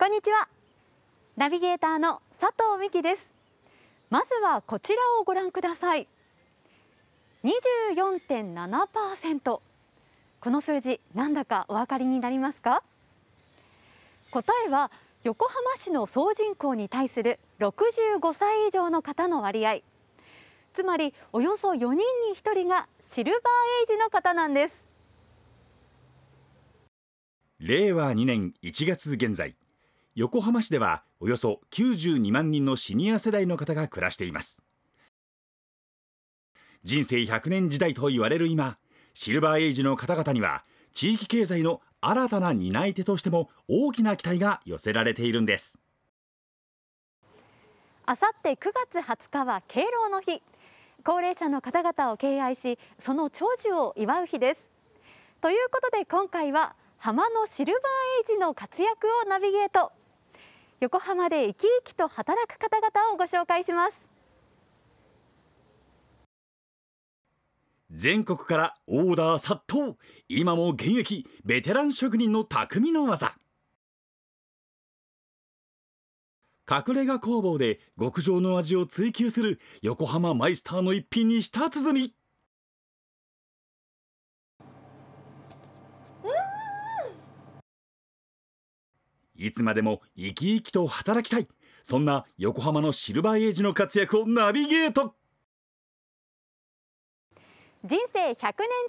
こんにちはナビゲーターの佐藤美希ですまずはこちらをご覧ください24.7%この数字なんだかお分かりになりますか答えは横浜市の総人口に対する65歳以上の方の割合つまりおよそ4人に1人がシルバーエイジの方なんです令和2年1月現在横浜市ではおよそ92万人のシニア世代の方が暮らしています人生100年時代と言われる今シルバーエイジの方々には地域経済の新たな担い手としても大きな期待が寄せられているんですあさって9月20日は敬老の日高齢者の方々を敬愛しその長寿を祝う日ですということで今回は浜のシルバーエイジの活躍をナビゲート横浜で生き生きと働く方々をご紹介します全国からオーダー殺到今も現役ベテラン職人の匠の技隠れ家工房で極上の味を追求する横浜マイスターの一品に舌鼓いつまでも生き生きと働きたいそんな横浜のシルバーエイジの活躍をナビゲート人生100年時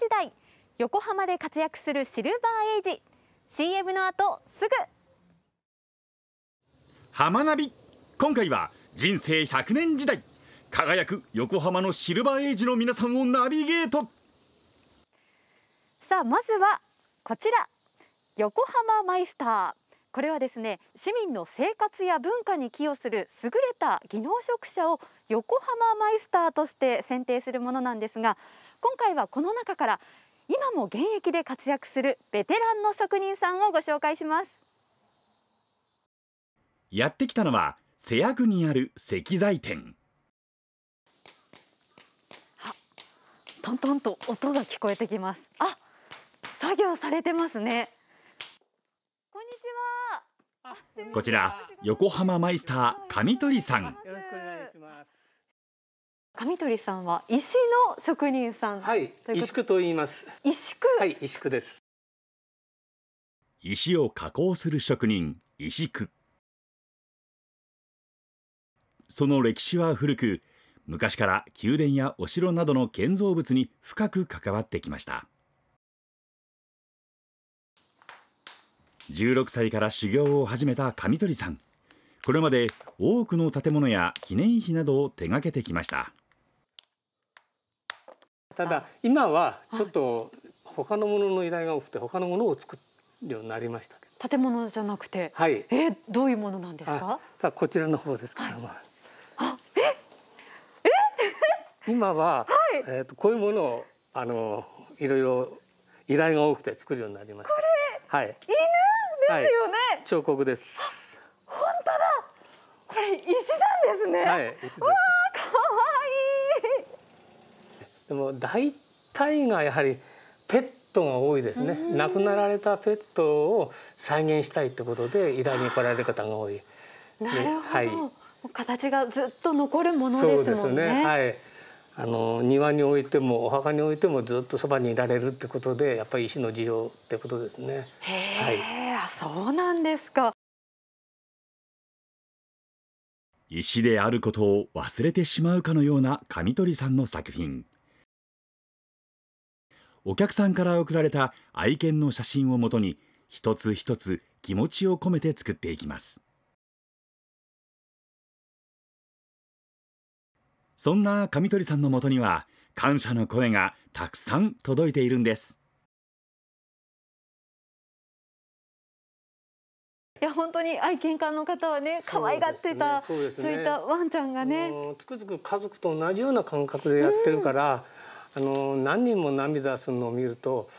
代横浜で活躍するシルバーエイジ CM の後すぐ浜ナビ今回は人生100年時代輝く横浜のシルバーエイジの皆さんをナビゲートさあまずはこちら横浜マイスターこれはですね市民の生活や文化に寄与する優れた技能職者を横浜マイスターとして選定するものなんですが今回はこの中から今も現役で活躍するベテランの職人さんをご紹介しますやってきたのは瀬谷区にある石材店トントンと音が聞こえてきますあ、作業されてますねこちら横浜マイスター上取さん上取さんは石の職人さんはい石工と言います石工はい石工です石を加工する職人石工その歴史は古く昔から宮殿やお城などの建造物に深く関わってきました16歳から修行を始めた上鳥さんこれまで多くの建物や記念碑などを手掛けてきましたただ今はちょっと他のものの依頼が多くて他のものを作るようになりました建物じゃなくて、はい、えどういうものなんですかこちらの方ですから、はい、あええ 今は、はい、えーと、こういうものをあのいろいろ依頼が多くて作るようになりましたこれ、はい犬ですはい、彫刻です。本当だ。これ石なんですね。はい、わあ、わいいでも大体がやはりペットが多いですね。亡くなられたペットを再現したいってことで依頼に来られる方が多い。なるほど。はい、形がずっと残るものですもんね。そうですね。はい。あの庭に置いてもお墓に置いてもずっとそばにいられるってことでやっぱり石の需要ってことですね。はい、そうなんですか石であることを忘れてしまうかのような上鳥さんの作品お客さんから送られた愛犬の写真をもとに一つ一つ気持ちを込めて作っていきますそんな上鳥さんのもとには感謝の声がたくさん届いているんですいや本当に愛犬家の方はね可愛がってたそう、ねそうね、そういったワンちゃんがねつくづく家族と同じような感覚でやってるから、うん、あの何人も涙するのを見ると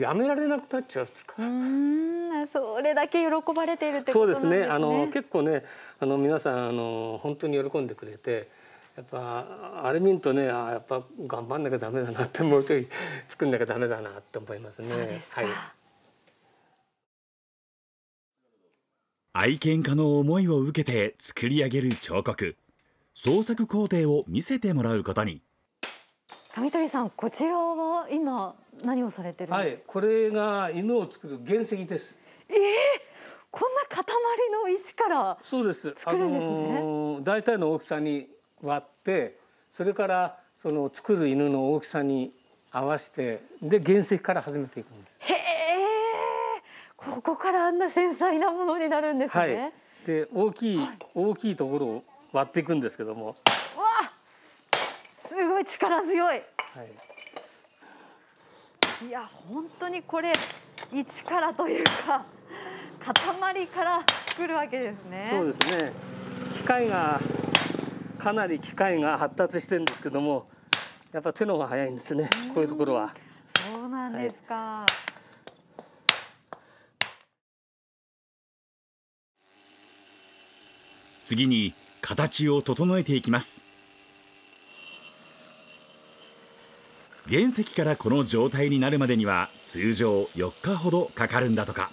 やめられなくなっちゃううんそれだけ喜ばれているってことなんですねそうですねあの結構ねあの皆さんあの本当に喜んでくれてやっぱあれ見るとねあやっぱ頑張んなきゃダメだなってもう時作んなきゃダメだなって思いますね。すはい愛犬家の思いを受けて作り上げる彫刻創作工程を見せてもらうことに上鳥さんこちらは今何をされてるはいこれが犬を作る原石ですえー、こんな塊の石からそうです作るんですね、あのー、大体の大きさに割ってそれからその作る犬の大きさに合わせてで原石から始めていくんですへえここからあんな繊細なものになるんですね、はい、で大きい、はい、大きいところを割っていくんですけどもわすごい力強い、はい、いや本当にこれ一からというか塊から作るわけですねそうですね機械がかなり機械が発達してるんですけどもやっぱ手の方が早いんですねこういうところは。そうなんですか、はい、次に形を整えていきます原石からこの状態になるまでには通常4日ほどかかるんだとか。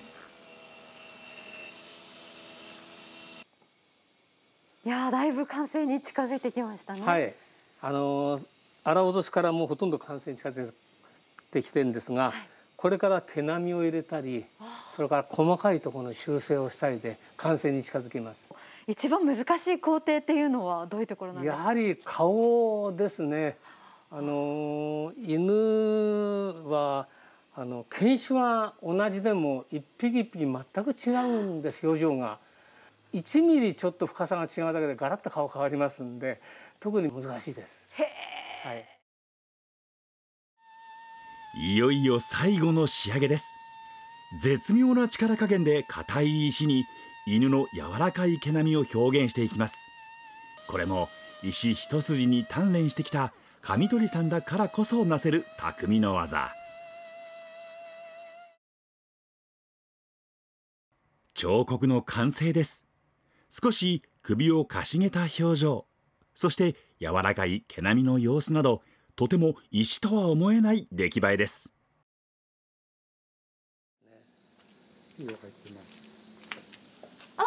完成に近づいてきましたね。はい、あの荒落としからもうほとんど完成に近づいてきてるんですが、はい、これから毛並みを入れたりそれから細かいところの修正をしたりで完成に近づきます。一番難しい工程っていうのはどういうところなんですか。やはり顔ですね。あの犬はあの犬種は同じでも一匹一匹全く違うんです表情が。1ミリちょっと深さが違うだけでガラッと顔変わりますんで特に難しいです。はい、いよいよ最後の仕上げです絶妙な力加減で硬い石に犬の柔らかい毛並みを表現していきますこれも石一筋に鍛錬してきた上鳥さんだからこそなせる匠の技彫刻の完成です少し首をかしげた表情そして柔らかい毛並みの様子などとても石とは思えない出来栄えです。ああ、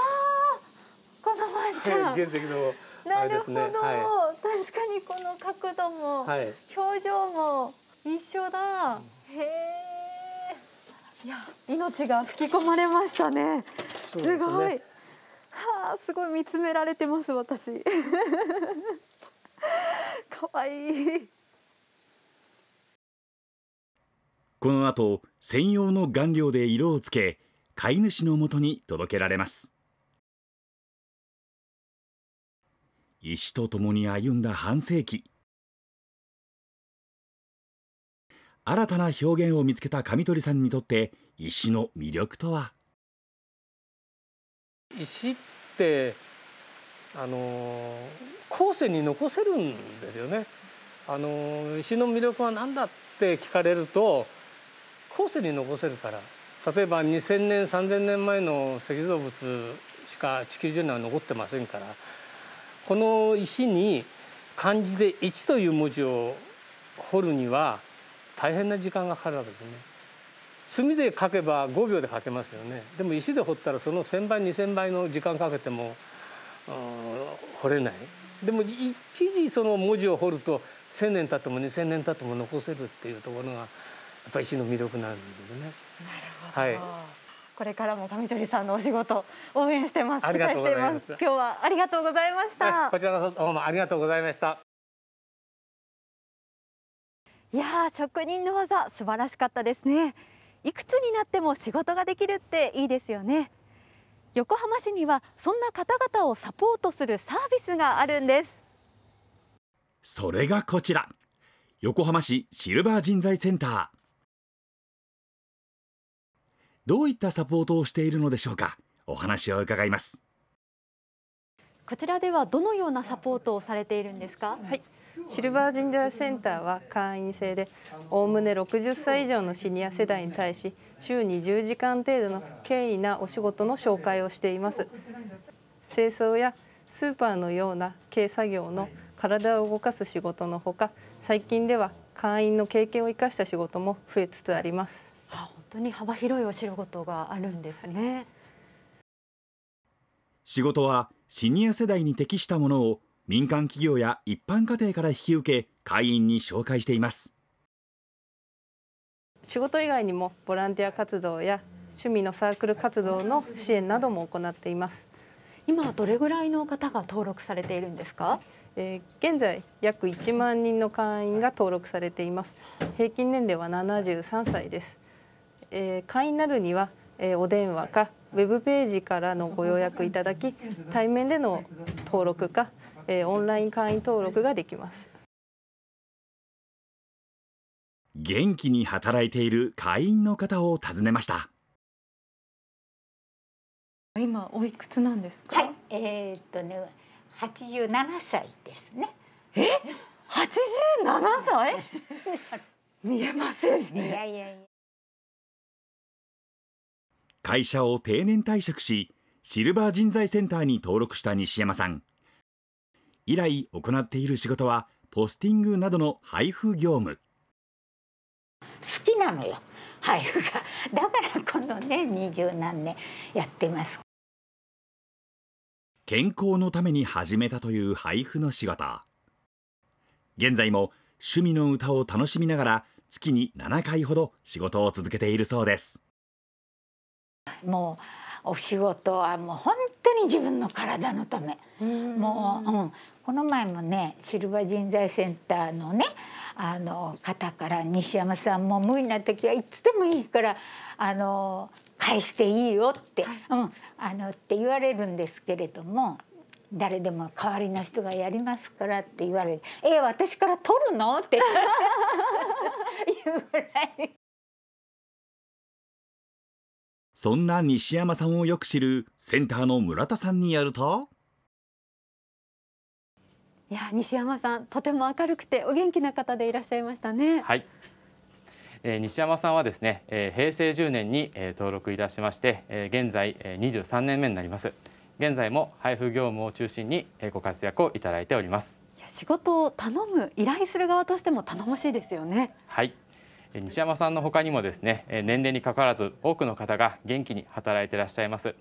このワンちゃん。原石のなるほど、はい、確かにこの角度も、はい、表情も一緒だ。うん、へえ。いや、命が吹き込まれましたね。すねすごい。はあすごい見つめられてます私 かわいいこの後専用の顔料で色をつけ飼い主のもとに届けられます石とともに歩んだ半世紀新たな表現を見つけた上鳥さんにとって石の魅力とは石ってあの後世に残せるんですよね。あの石の魅力は何だって聞かれると後世に残せるから例えば2,000年3,000年前の石造物しか地球上には残ってませんからこの石に漢字で「一」という文字を彫るには大変な時間がかかるわけですね。墨で書けば5秒で書けますよねでも石で彫ったらその1,000倍2,000倍の時間かけても、う彫れないでも一時その文字を彫ると1,000年経っても2,000年経っても残せるっていうところがやっぱり石の魅力なんですよね。なるほど、はいこれからも上鳥さんのお仕事応援してます。ありがとうございます。今日はありがとうございました。こちらこそどうもありがとうございました。いや職人の技素晴らしかったですね。いくつになっても仕事ができるっていいですよね横浜市にはそんな方々をサポートするサービスがあるんですそれがこちら横浜市シルバー人材センターどういったサポートをしているのでしょうかお話を伺いますこちらではどのようなサポートをされているんですか、はいシルバー人材センターは会員制でおおむね60歳以上のシニア世代に対し週に10時間程度の軽意なお仕事の紹介をしています清掃やスーパーのような軽作業の体を動かす仕事のほか最近では会員の経験を生かした仕事も増えつつあります本当に幅広いお仕事があるんですね仕事はシニア世代に適したものを民間企業や一般家庭から引き受け会員に紹介しています仕事以外にもボランティア活動や趣味のサークル活動の支援なども行っています今どれぐらいの方が登録されているんですか、えー、現在約1万人の会員が登録されています平均年齢は73歳です、えー、会員になるには、えー、お電話かウェブページからのご予約いただき対面での登録かえー、オンライン会員登録ができます元気に働いている会員の方を訪ねました今おいくつなんですか、はい、えー、っとね87歳ですねえ87歳 見えません、ね、いやいやいや会社を定年退職しシルバー人材センターに登録した西山さん以来行っている仕事はポスティングなどの配布業務好きなのよ配布がだからこのね二十何年やってます健康のために始めたという配布の仕事現在も趣味の歌を楽しみながら月に7回ほど仕事を続けているそうですもうお仕事はもう本に自分の体のため、うもう、うん、この前もねシルバー人材センターのねあの方から西山さんも無理な時はいつでもいいからあの返していいよって、はい、うんあのって言われるんですけれども誰でも代わりの人がやりますからって言われる「えー、私から取るの?」ってい うぐらいそんな西山さんをよく知るセンターの村田さんにやるといや西山さんとても明るくてお元気な方でいらっしゃいましたね。はいえ西山さんはですね、え平成10年に、え登録いたしまして、え現在、え23年目になります現在も配布業務を中心に、えご活躍をいただいておりますいや仕事を頼む依頼する側としても頼もしいですよねはい西山さんの他にもですね年齢にかかわらず多くの方が元気に働いていらっしゃいます、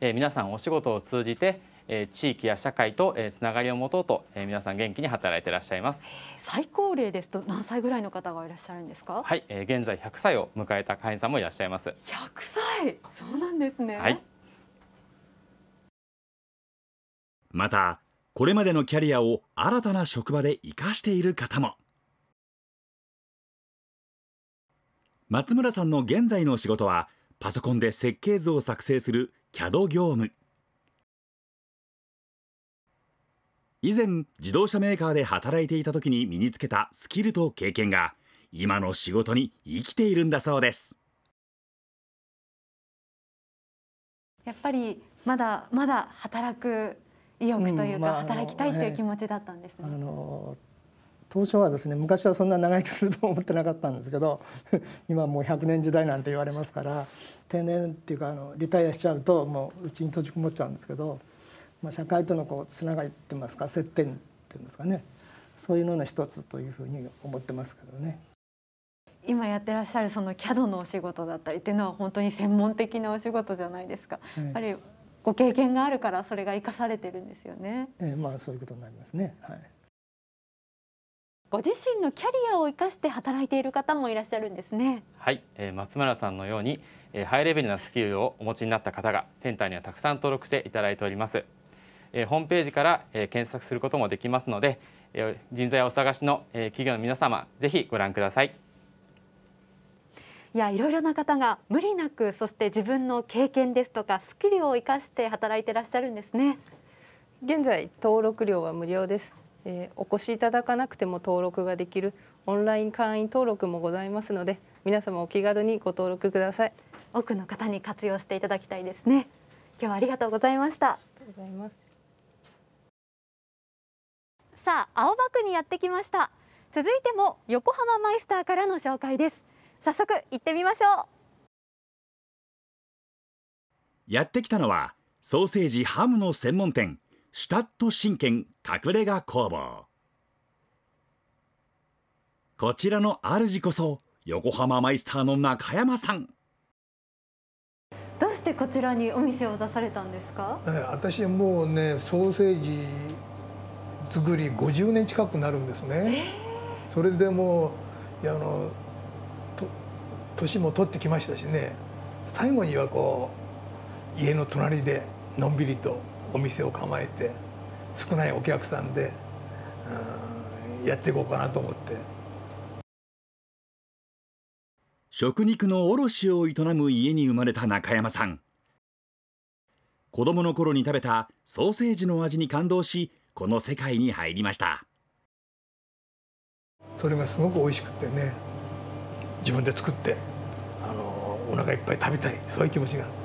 え皆さんお仕事を通じて、え地域や社会と、えつながりを持とうと、え皆さん元気に働いていらっしゃいます最高齢ですと何歳ぐらいの方がいらっしゃるんですかはい、え現在100歳を迎えた会員さんもいらっしゃいます100歳そうなんですねはいまたこれまでのキャリアを新たな職場で生かしている方も松村さんの現在の仕事はパソコンで設計図を作成する CAD 業務以前自動車メーカーで働いていた時に身につけたスキルと経験が今の仕事に生きているんだそうですやっぱりまだまだ働く意欲というか、働きたいという気持ちだったんですね、うんあの当初はですね昔はそんな長生きすると思ってなかったんですけど 今もう100年時代なんて言われますから定年っていうかあのリタイアしちゃうともううちに閉じこもっちゃうんですけど、まあ、社会とのこうつながりっていますか接点っていうんですかねそういうのの一つというふうに思ってますけどね。今やってらっしゃるその CAD のお仕事だったりっていうのは本当に専門的なお仕事じゃないですか。やっぱりご経験があるからそれが生かされてるんですよね。ええ、まあそういうことになりますね。はい。ご自身のキャリアを生かして働いている方もいらっしゃるんですねはい、えー、松村さんのように、えー、ハイレベルなスキルをお持ちになった方がセンターにはたくさん登録していただいております、えー、ホームページから、えー、検索することもできますので、えー、人材をお探しの、えー、企業の皆様ぜひご覧くださいいやいろいろな方が無理なくそして自分の経験ですとかスキルを生かして働いてらっしゃるんですね現在登録料は無料ですえー、お越しいただかなくても登録ができるオンライン会員登録もございますので皆様お気軽にご登録ください多くの方に活用していただきたいですね今日はありがとうございましたありがとうございますさあ青葉区にやってきました続いても横浜マイスターからの紹介です早速行ってみましょうやってきたのはソーセージハムの専門店シュタット神剣隠れ家工房こちらの主こそ横浜マイスターの中山さんどうしてこちらにお店を出されたんですか私もうねソーセージ作り50年近くなるんですね、えー、それでもうあの年も取ってきましたしね最後にはこう家の隣でのんびりとお店を構えて少ないお客さんで、うん、やっていこうかなと思って食肉の卸を営む家に生まれた中山さん子供の頃に食べたソーセージの味に感動しこの世界に入りましたそれがすごく美味しくてね自分で作ってあのお腹いっぱい食べたいそういう気持ちがあって。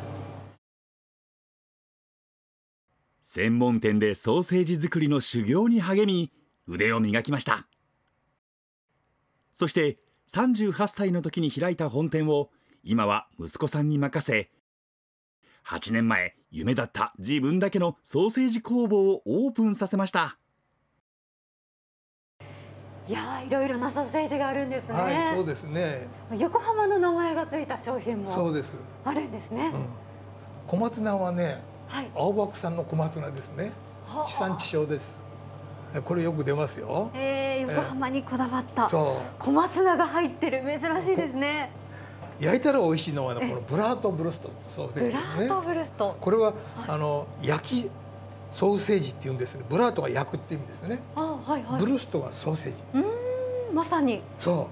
専門店でソーセージ作りの修行に励み腕を磨きましたそして38歳の時に開いた本店を今は息子さんに任せ8年前夢だった自分だけのソーセージ工房をオープンさせましたいやいろいろなソーセージがあるんですね、はい、そうですね横浜の名前がついた商品もそうですあるんですね、うん、小松菜はねはい、青葉区産の小松菜ですね地産地消ですこれよく出ますよ、えー、横浜にこだわった、えー、小松菜が入ってる珍しいですね焼いたら美味しいのは、このブラートブルストソーセージ、ね、ブラートブルストこれは、はい、あの焼きソーセージって言うんですねブラートが焼くって意味ですねあ、はいはい、ブルストがソーセージうんまさにそ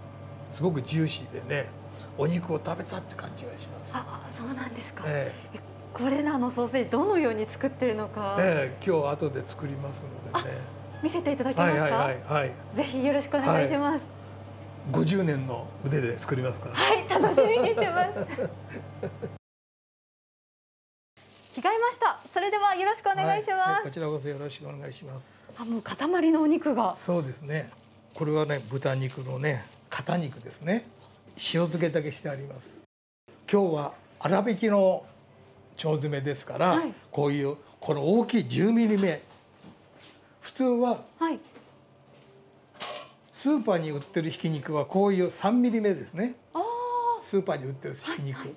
うすごくジューシーでねお肉を食べたって感じがしますあそうなんですか、えーこれらのソーセージどのように作ってるのか、えー、今日後で作りますのでね見せていただけますか、はいはいはい、ぜひよろしくお願いします、はい50年の腕で作りますからはい楽しみにしてます 着替えましたそれではよろしくお願いします、はいはい、こちらこそよろしくお願いしますあもう塊のお肉がそうですねこれはね豚肉のね肩肉ですね塩漬けだけしてあります今日は粗挽きの腸詰めですから、はい、こういうこの大きい10ミリ目普通は、はい、スーパーに売ってるひき肉はこういう3ミリ目ですねスーパーに売ってるひき肉、はい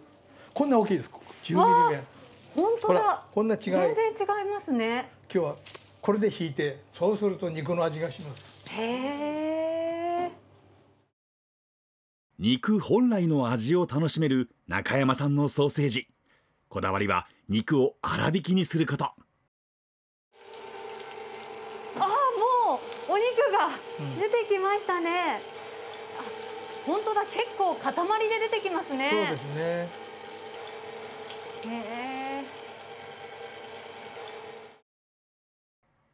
こんな大きいです10ミリ目本当だこんな違い全然違いますね今日はこれで引いてそうすると肉の味がしますへえ肉本来の味を楽しめる中山さんのソーセージこだわりは肉を粗挽きにすることああもうお肉が出てきましたね、うん、本当だ結構塊で出てきますねそうですねへえ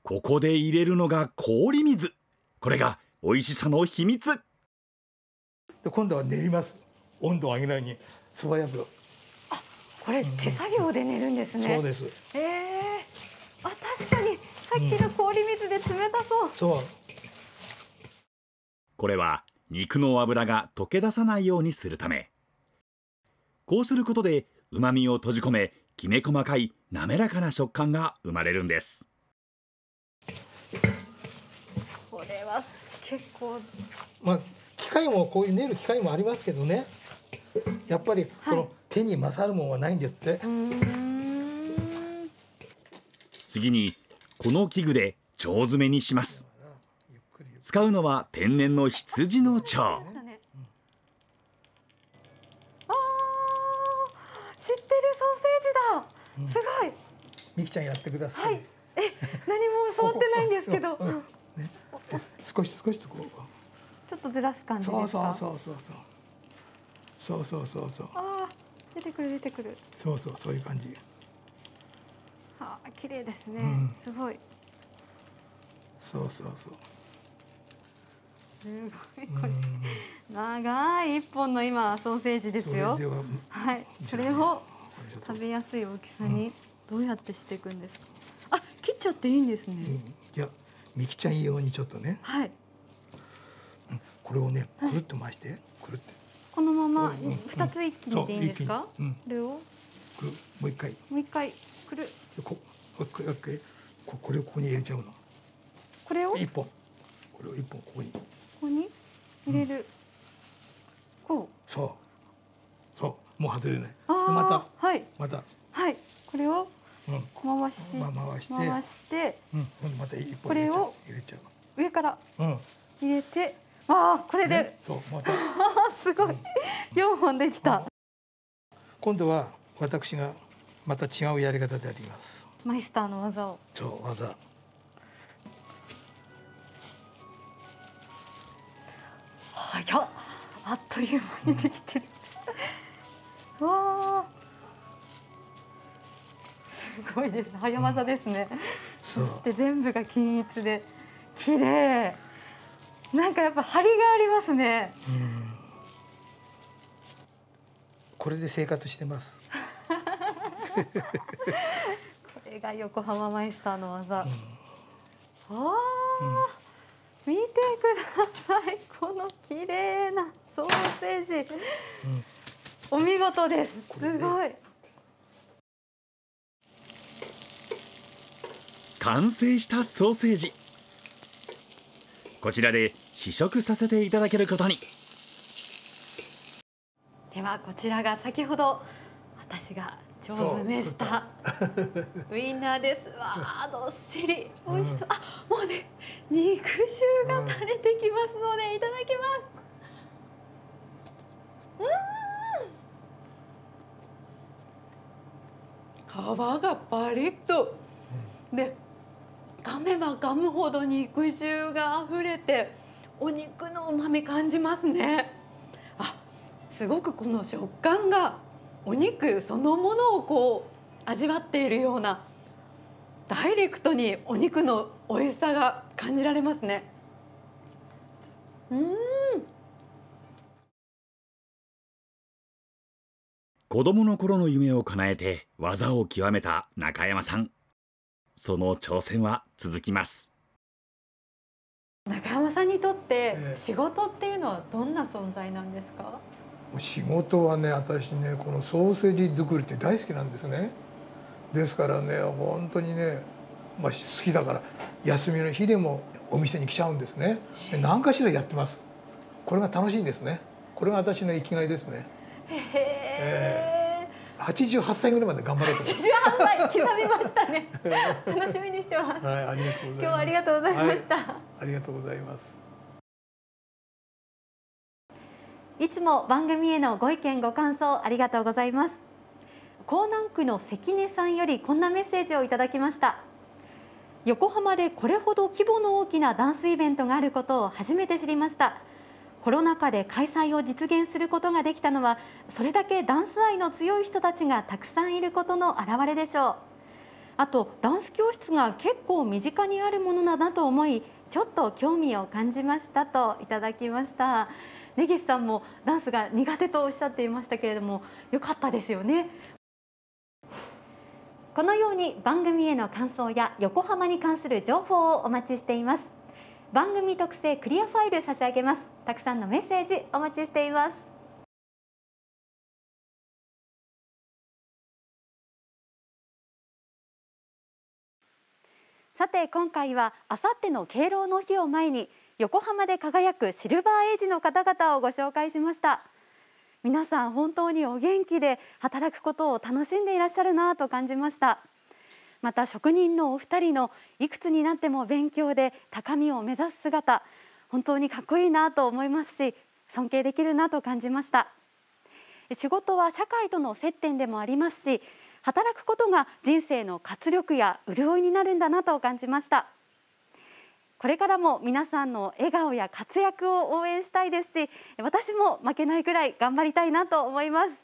ここで入れるのが氷水これが美味しさの秘密で今度は練ります温度を上げないに素早くこれ手作業で寝るんですね。そうです。ええー、あ確かにさっきの氷水で冷たそう。うん、そう。これは肉の脂が溶け出さないようにするため。こうすることで旨味を閉じ込め、きめ細かい滑らかな食感が生まれるんです。これは結構。まあ機械もこういう練る機械もありますけどね。やっぱりこの、はい手に勝るもんはないんですって次にこの器具で腸詰めにします使うのは天然の羊の腸知ってるソーーセジだ、すごい。みきちゃんやってください。はい、え、何も触ってないんですけど。ここうん、ね、少し少しこう。ちょっとずらす感じそうそうそうそうそう。そうそうそうそう。出てくる出てくるそうそうそういう感じはあ綺麗ですね、うん、すごいそうそうそうすごいこれ長い一本の今ソーセージですよはい、それを食べやすい大きさにどうやってしていくんですか、うん、あ切っちゃっていいんですね、うん、いやみきちゃん用にちょっとねはいうん、これをねくるっと回して、はい、くるってこのまま二つ一気にでいいですか？うん、これをもう一回もう一回くるこここれをここに入れちゃうの。これを一本これを一本ここにここに入れる、うん、こうそうそうもう外れないまたはいまたはいこれを回し、うん、回して回して、うん、また一本これを入れちゃう上から入れて、ああこれで、ね、そうまた すごい四本できた今度は私がまた違うやり方でやりますマイスターの技をそう技早っあっという間にできてる、うん、わすごいです早技ですね、うん、そして全部が均一で綺麗なんかやっぱ張りがありますね。これで生活してます。これが横浜マイスターの技。ああ、見てください。この綺麗なソーセージ。お見事です。すごい。完成したソーセージ。こちらで試食させていただけることにではこちらが先ほど私が上手めしたウインナーですわあ どっしり美味しそう、うん、あもうね肉汁が垂れてきますので、うん、いただきますうん皮がパリッと、うん、で噛めば噛むほど肉汁があふれてお肉の旨み感じますねあすごくこの食感がお肉そのものをこう味わっているようなダイレクトにお肉の美味しさが感じられますねうん子供の頃の夢を叶えて技を極めた中山さんその挑戦は続きます中山さんにとって仕事っていうのはどんな存在なんですか、えー、仕事はね私ねこのソーセージ作りって大好きなんですねですからね本当にね、まあ、好きだから休みの日でもお店に来ちゃうんですねえ何かしらやってますこれが楽しいんですねこれが私の生きがいですねへえー八十八歳ぐらいまで頑張ろうと思います。刻みましたね。楽しみにしてます。はい、ありがとう今日はありがとうございました、はい、ありがとうございます。いつも番組へのご意見ご感想ありがとうございます。江南区の関根さんよりこんなメッセージをいただきました。横浜でこれほど規模の大きなダンスイベントがあることを初めて知りました。コロナ禍で開催を実現することができたのはそれだけダンス愛の強い人たちがたくさんいることの表れでしょうあとダンス教室が結構身近にあるものだなと思いちょっと興味を感じましたといただきました根岸さんもダンスが苦手とおっしゃっていましたけれども良かったですよねこのように番組への感想や横浜に関する情報をお待ちしています番組特製クリアファイル差し上げますたくさんのメッセージお待ちしていますさて今回はあさっての敬老の日を前に横浜で輝くシルバーエイジの方々をご紹介しました皆さん本当にお元気で働くことを楽しんでいらっしゃるなと感じましたまた職人のお二人のいくつになっても勉強で高みを目指す姿本当にかっこいいなと思いますし尊敬できるなと感じました仕事は社会との接点でもありますし働くことが人生の活力や潤いになるんだなと感じましたこれからも皆さんの笑顔や活躍を応援したいですし私も負けないくらい頑張りたいなと思います